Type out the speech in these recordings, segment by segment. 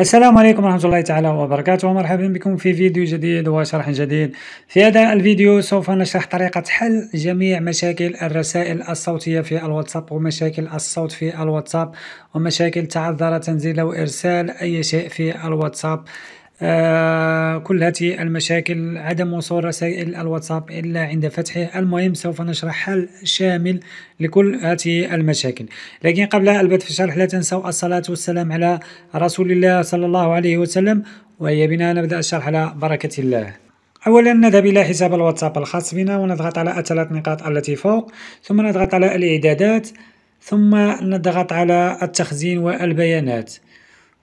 السلام عليكم ورحمة الله تعالى وبركاته ومرحبا بكم في فيديو جديد وشرح جديد في هذا الفيديو سوف نشرح طريقة حل جميع مشاكل الرسائل الصوتية في الواتساب ومشاكل الصوت في الواتساب ومشاكل تعذر تنزيل وإرسال أي شيء في الواتساب آه، كل هذه المشاكل عدم وصول رسائل الواتساب إلا عند فتحه المهم سوف نشرح حل شامل لكل هذه المشاكل لكن قبل البدء في الشرح لا تنسوا الصلاة والسلام على رسول الله صلى الله عليه وسلم وهي بنا نبدأ الشرح على بركة الله اولا نذهب الى حساب الواتساب الخاص بنا ونضغط على الثلاث نقاط التي فوق ثم نضغط على الاعدادات ثم نضغط على التخزين والبيانات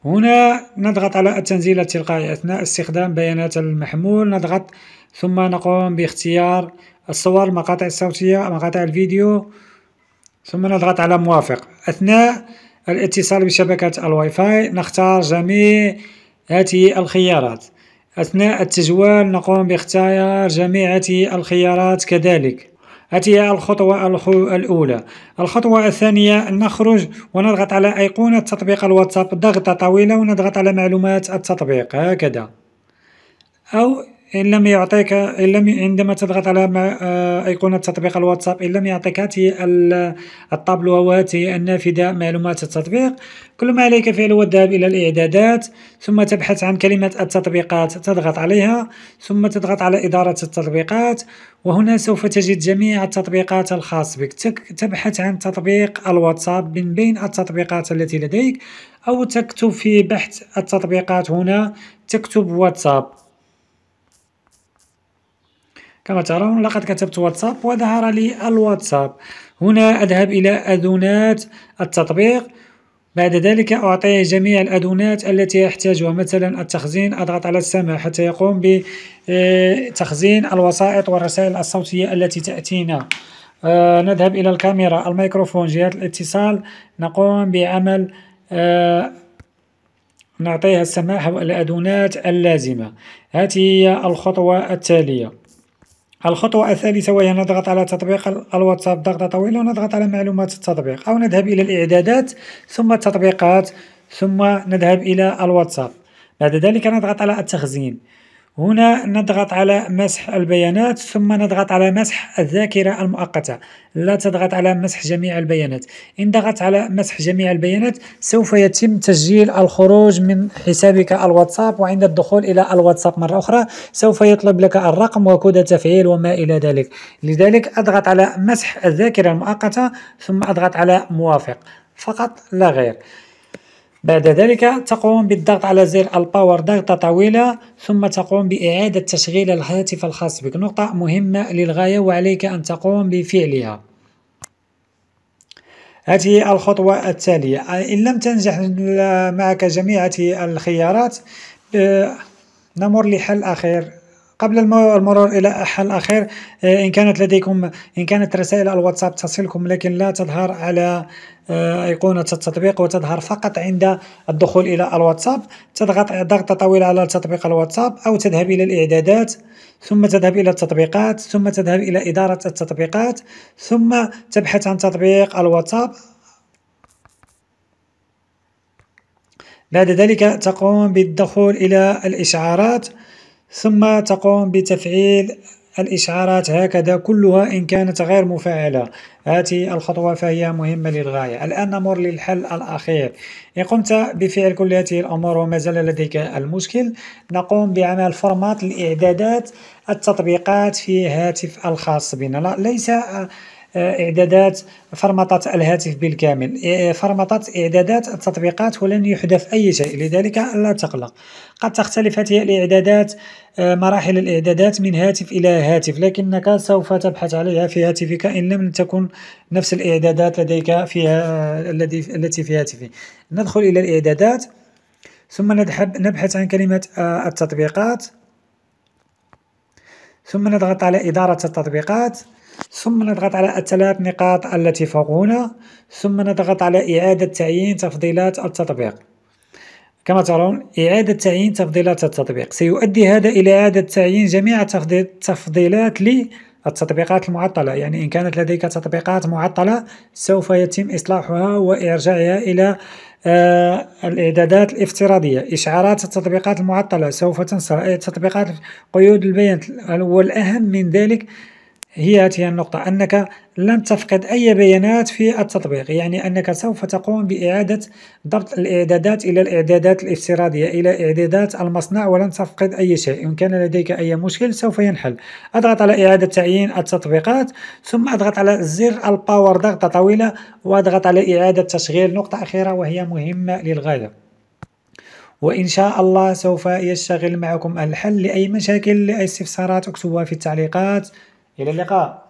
هنا نضغط على التنزيل التلقائي أثناء استخدام بيانات المحمول نضغط ثم نقوم باختيار الصور المقاطع الصوتية مقاطع الفيديو ثم نضغط على موافق أثناء الاتصال بشبكة الواي فاي نختار جميع هذه الخيارات أثناء التجوال نقوم باختيار جميع هذه الخيارات كذلك هذه الخطوة الأولى الخطوة الثانية نخرج ونضغط على أيقونة تطبيق الواتساب ضغطة طويلة ونضغط على معلومات التطبيق هكذا أو إن لم يعطيك إن لم عندما تضغط على آه، أيقونة تطبيق الواتساب إن لم يعطيك هاته الطابلو أو هاته النافذة معلومات التطبيق كل ما عليك فعله هو الذهاب إلى الإعدادات ثم تبحث عن كلمة التطبيقات تضغط عليها ثم تضغط على إدارة التطبيقات وهنا سوف تجد جميع التطبيقات الخاص بك تبحث عن تطبيق الواتساب من بين التطبيقات التي لديك أو تكتب في بحث التطبيقات هنا تكتب واتساب كما ترون لقد كتبت واتساب وظهر لي الواتساب هنا أذهب إلى أذونات التطبيق بعد ذلك أعطيه جميع الأدونات التي يحتاجها مثلا التخزين أضغط على السماء حتى يقوم بتخزين آه، الوسائط والرسائل الصوتية التي تأتينا أه نذهب إلى الكاميرا الميكروفون جهات الاتصال نقوم بعمل أه نعطيها السماح والأدونات اللازمة هذه هي الخطوة التالية الخطوة الثالثة وهي نضغط على تطبيق الواتساب ضغطة طويلة ونضغط على معلومات التطبيق أو نذهب إلى الإعدادات ثم التطبيقات ثم نذهب إلى الواتساب بعد ذلك نضغط على التخزين هنا نضغط على مسح البيانات ثم نضغط على مسح الذاكرة المؤقتة لا تضغط على مسح جميع البيانات إن ضغطت على مسح جميع البيانات سوف يتم تسجيل الخروج من حسابك الواتساب وعند الدخول إلى الواتساب مرة أخرى سوف يطلب لك الرقم وكود تفعيل وما إلى ذلك لذلك أضغط على مسح الذاكرة المؤقتة ثم أضغط على موافق فقط لا غير بعد ذلك تقوم بالضغط على زر الباور ضغطة طويلة ثم تقوم بإعادة تشغيل الهاتف الخاص بك نقطة مهمة للغاية وعليك أن تقوم بفعلها هذه الخطوة التالية إن لم تنجح معك جميع هذه الخيارات آه، نمر لحل أخير قبل المرور إلى حل آخر آه، إن كانت لديكم إن كانت رسائل الواتساب تصلكم لكن لا تظهر على آه، أيقونة التطبيق وتظهر فقط عند الدخول إلى الواتساب تضغط ضغطة طويلة على تطبيق الواتساب أو تذهب إلى الإعدادات ثم تذهب إلى التطبيقات ثم تذهب إلى إدارة التطبيقات ثم تبحث عن تطبيق الواتساب بعد ذلك تقوم بالدخول إلى الإشعارات ثم تقوم بتفعيل الإشعارات هكذا كلها إن كانت غير مفعلة هذه الخطوة فهي مهمة للغاية الآن نمر للحل الأخير إن قمت بفعل كل هذه الأمور وما زال لديك المشكل نقوم بعمل فرمات لإعدادات التطبيقات في هاتف الخاص بنا لا ليس إعدادات فرمطة الهاتف بالكامل إيه، فرمطة إعدادات التطبيقات ولن يحدث أي شيء لذلك لا تقلق قد تختلف هذه الإعدادات آه، مراحل الإعدادات من هاتف إلى هاتف لكنك سوف تبحث عليها في هاتفك إن لم تكن نفس الإعدادات لديك فيها الذي التي في هاتفي ندخل إلى الإعدادات ثم نبحث عن كلمة آه، التطبيقات ثم نضغط على إدارة التطبيقات ثم نضغط على الثلاث نقاط التي هنا ثم نضغط على إعادة تعيين تفضيلات التطبيق كما ترون إعادة تعيين تفضيلات التطبيق سيؤدي هذا إلى إعادة تعيين جميع التفضيلات للتطبيقات المعطلة يعني إن كانت لديك تطبيقات معطلة سوف يتم إصلاحها وإرجاعها إلى آه الإعدادات الافتراضية إشعارات التطبيقات المعطلة سوف تنصر تطبيقات قيود البيانات والأهم من ذلك هي هذه النقطة أنك لن تفقد أي بيانات في التطبيق يعني أنك سوف تقوم بإعادة ضبط الإعدادات إلى الإعدادات الافتراضية إلى إعدادات المصنع ولن تفقد أي شيء إن كان لديك أي مشكل سوف ينحل أضغط على إعادة تعيين التطبيقات ثم أضغط على زر الباور ضغطة طويلة وأضغط على إعادة تشغيل نقطة أخيرة وهي مهمة للغاية وإن شاء الله سوف يشتغل معكم الحل لأي مشاكل لأي استفسارات اكتبوها في التعليقات إلى اللقاء